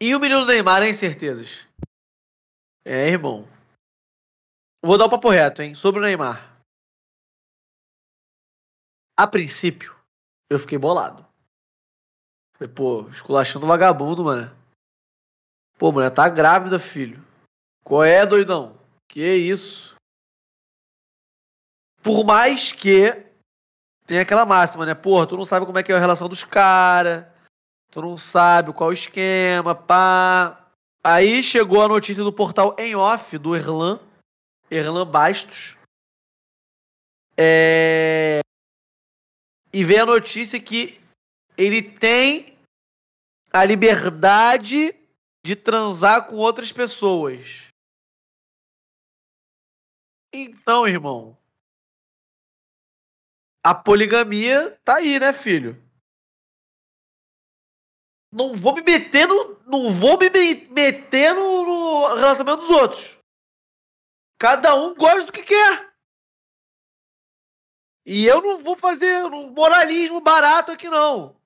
E o menino Neymar hein, incertezas. É, irmão. Vou dar o um papo reto, hein? Sobre o Neymar. A princípio, eu fiquei bolado. Falei, pô, esculachando vagabundo, mano. Pô, mulher tá grávida, filho. Qual é, doidão? Que isso? Por mais que tem aquela máxima, né? Porra, tu não sabe como é que é a relação dos caras. Tu não sabe qual o esquema, pá. Aí chegou a notícia do portal em off do Erlan, Erlan Bastos. É... E veio a notícia que ele tem a liberdade de transar com outras pessoas. Então, irmão, a poligamia tá aí, né, filho? não vou me meter no. Não vou me meter no, no relacionamento dos outros. Cada um gosta do que quer. E eu não vou fazer um moralismo barato aqui, não.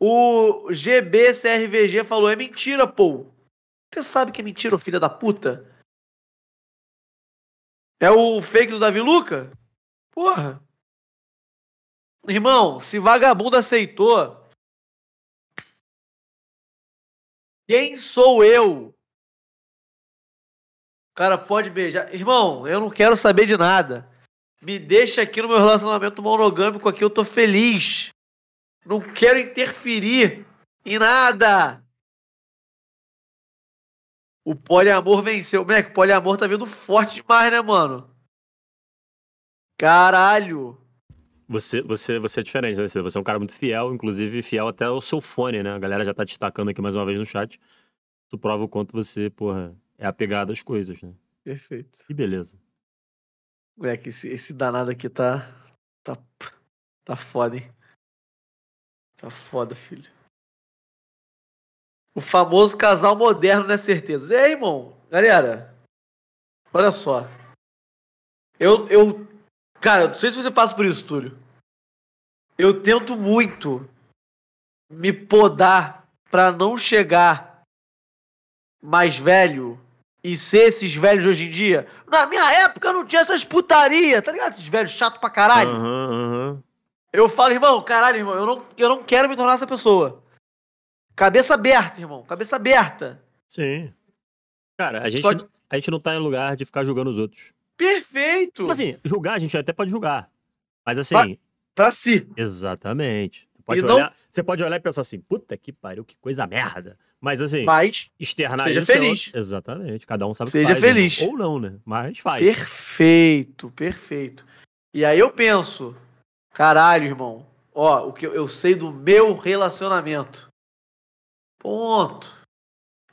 O GBCRVG falou: é mentira, pô. Você sabe que é mentira, filha da puta? É o fake do Davi Luca? Porra. Irmão, se vagabundo aceitou, Quem sou eu? O cara pode beijar. Irmão, eu não quero saber de nada. Me deixa aqui no meu relacionamento monogâmico aqui, eu tô feliz. Não quero interferir em nada. O poliamor venceu. Moleque, o poliamor tá vindo forte demais, né, mano? Caralho. Você, você, você é diferente, né? Você é um cara muito fiel, inclusive fiel até ao seu fone, né? A galera já tá destacando aqui mais uma vez no chat. Isso prova o quanto você, porra, é apegado às coisas, né? Perfeito. Que beleza. Moleque, esse, esse danado aqui tá. Tá. Tá foda, hein? Tá foda, filho. O famoso casal moderno, né? Certeza. E aí, irmão? Galera, olha só. Eu, eu. Cara, não sei se você passa por isso, Túlio eu tento muito me podar para não chegar mais velho e ser esses velhos hoje em dia. Na minha época eu não tinha essas putaria, tá ligado? Esses velhos chato pra caralho. Uhum, uhum. Eu falo, irmão, caralho, irmão, eu não, eu não quero me tornar essa pessoa. Cabeça aberta, irmão, cabeça aberta. Sim. Cara, a gente, Só... a gente não tá em lugar de ficar julgando os outros. Perfeito! Mas, tipo assim, julgar, a gente até pode julgar. Mas assim, para si. Exatamente. Pode então olhar, Você pode olhar e pensar assim, puta que pariu, que coisa merda. Mas assim, Mas, externar seja isso, é feliz. É... Exatamente. Cada um sabe seja que faz, né? feliz. Ou não, né? Mas faz. Perfeito, perfeito. E aí eu penso, caralho, irmão, ó, o que eu sei do meu relacionamento. Ponto.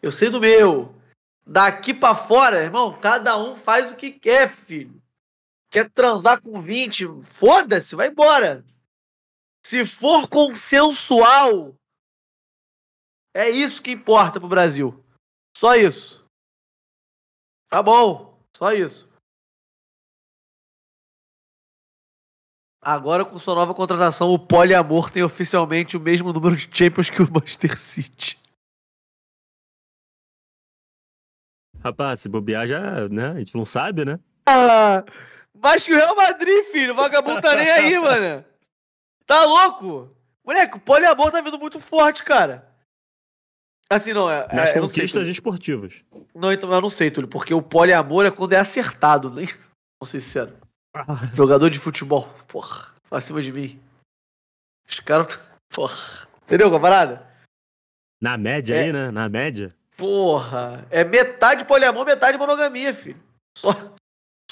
Eu sei do meu. Daqui para fora, irmão, cada um faz o que quer, filho quer transar com 20, foda-se, vai embora. Se for consensual, é isso que importa pro Brasil. Só isso. Tá bom, só isso. Agora, com sua nova contratação, o poliamor tem oficialmente o mesmo número de Champions que o Manchester City. Rapaz, se bobear já, né? A gente não sabe, né? Ah, mais que o Real Madrid, filho. O vagabundo tá nem aí, mano. Tá louco? Moleque, o poliamor é tá vindo muito forte, cara. Assim, não, é. Nas é, conquistas sei, esportivas. Não, então eu não sei, Túlio, porque o poliamor é quando é acertado, né? Não sei se é. Ah. Jogador de futebol, porra, acima de mim. Os caras. Porra. Entendeu camarada? Na média é, aí, né? Na média. Porra. É metade poliamor, metade monogamia, filho. Só.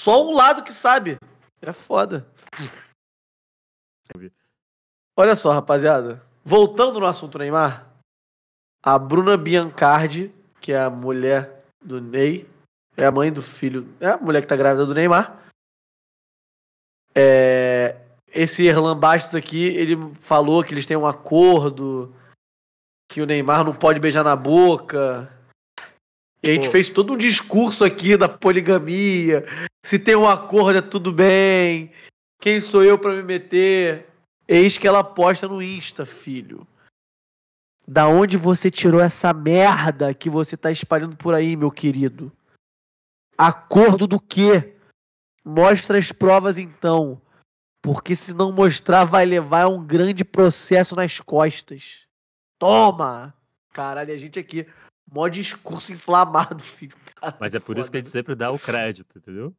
Só um lado que sabe. É foda. Olha só, rapaziada. Voltando no assunto Neymar, a Bruna Biancardi, que é a mulher do Ney, é a mãe do filho, é a mulher que tá grávida do Neymar. É, esse Erlan Bastos aqui, ele falou que eles têm um acordo que o Neymar não pode beijar na boca, e a gente Pô. fez todo um discurso aqui da poligamia. Se tem um acordo, é tudo bem. Quem sou eu para me meter? Eis que ela posta no Insta, filho. Da onde você tirou essa merda que você tá espalhando por aí, meu querido? Acordo do quê? Mostra as provas então. Porque se não mostrar, vai levar a um grande processo nas costas. Toma! Caralho, a gente aqui Mó discurso inflamado, filho. Mas é por foda. isso que a gente sempre dá o crédito, entendeu?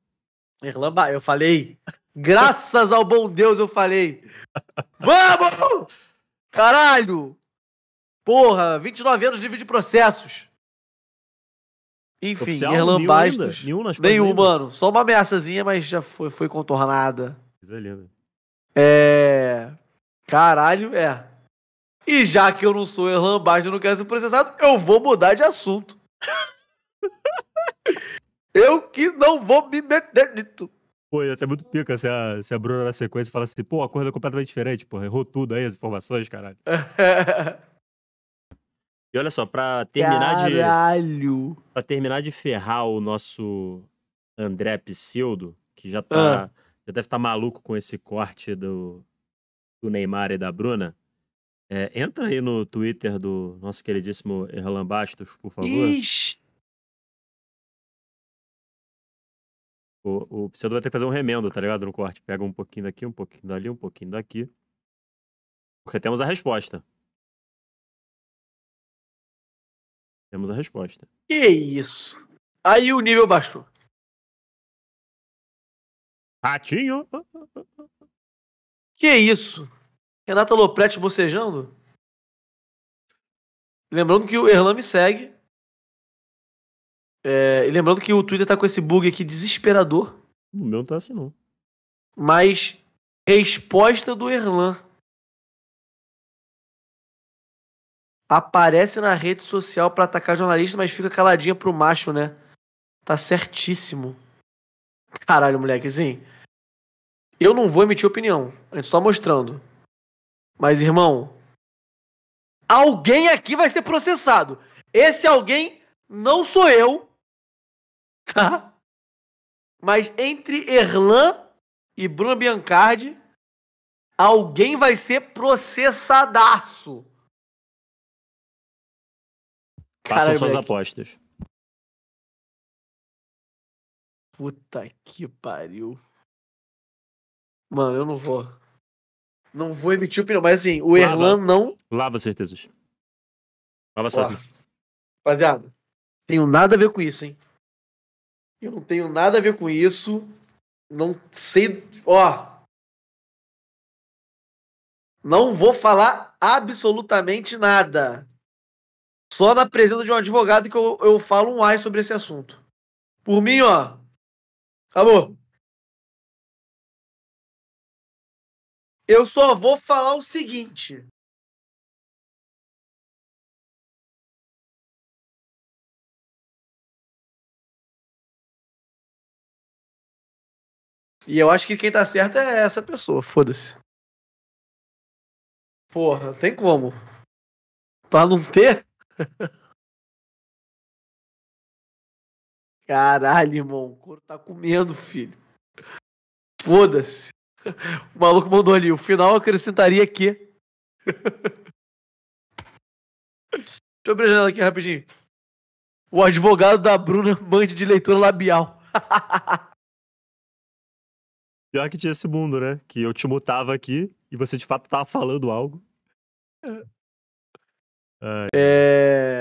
Irlamba, eu falei. Graças ao bom Deus, eu falei. Vamos! Caralho! Porra, 29 anos livre de processos. Enfim, Oficial, Erlan nenhum Bastos. Ainda, nenhum, nas nenhum mano. Só uma ameaçazinha, mas já foi, foi contornada. Coisa linda. É. Caralho, é. E já que eu não sou Erlan Baixo e não quero ser processado, eu vou mudar de assunto. eu que não vou me meter nisso. Pô, ia ser muito pica se a, se a Bruna na sequência falasse assim, pô, a coisa é completamente diferente, pô, errou tudo aí, as informações, caralho. e olha só, pra terminar caralho. de. Caralho! Pra terminar de ferrar o nosso André Pseudo, que já tá. Ah. Já deve estar tá maluco com esse corte do, do Neymar e da Bruna. É, entra aí no Twitter do nosso queridíssimo Erlan Bastos, por favor. Ixi. O, o vai ter que fazer um remendo, tá ligado? No corte. Pega um pouquinho daqui, um pouquinho dali, um pouquinho daqui. Porque temos a resposta. Temos a resposta. Que isso? Aí o nível baixou. Ratinho. Que isso? Renata Lopretti bocejando? Lembrando que o Erlan me segue. É, e lembrando que o Twitter tá com esse bug aqui desesperador. O meu não tá assim, não. Mas resposta do Erlan. Aparece na rede social para atacar jornalista, mas fica caladinha pro macho, né? Tá certíssimo. Caralho, moleque, assim. Eu não vou emitir opinião. A é gente só mostrando. Mas, irmão, alguém aqui vai ser processado. Esse alguém não sou eu, tá? Mas entre Erlan e Bruno Biancardi, alguém vai ser processadaço. Façam suas moleque. apostas. Puta que pariu. Mano, eu não vou. Não vou emitir opinião, mas assim, o Lava. Erlan não. Lava certezas. Lava só. Rapaziada, tenho nada a ver com isso, hein? Eu não tenho nada a ver com isso. Não sei. Ó. Não vou falar absolutamente nada. Só na presença de um advogado que eu, eu falo um ai sobre esse assunto. Por mim, ó. Acabou. Eu só vou falar o seguinte. E eu acho que quem tá certo é essa pessoa, foda-se. Porra, tem como. Pra não ter? Caralho, irmão. O couro tá comendo, filho. Foda-se. O maluco mandou ali. O final acrescentaria que. Deixa eu abrir a janela aqui rapidinho. O advogado da Bruna mande de leitura labial. Pior que tinha esse mundo, né? Que eu te mutava aqui e você de fato tava falando algo. É... é...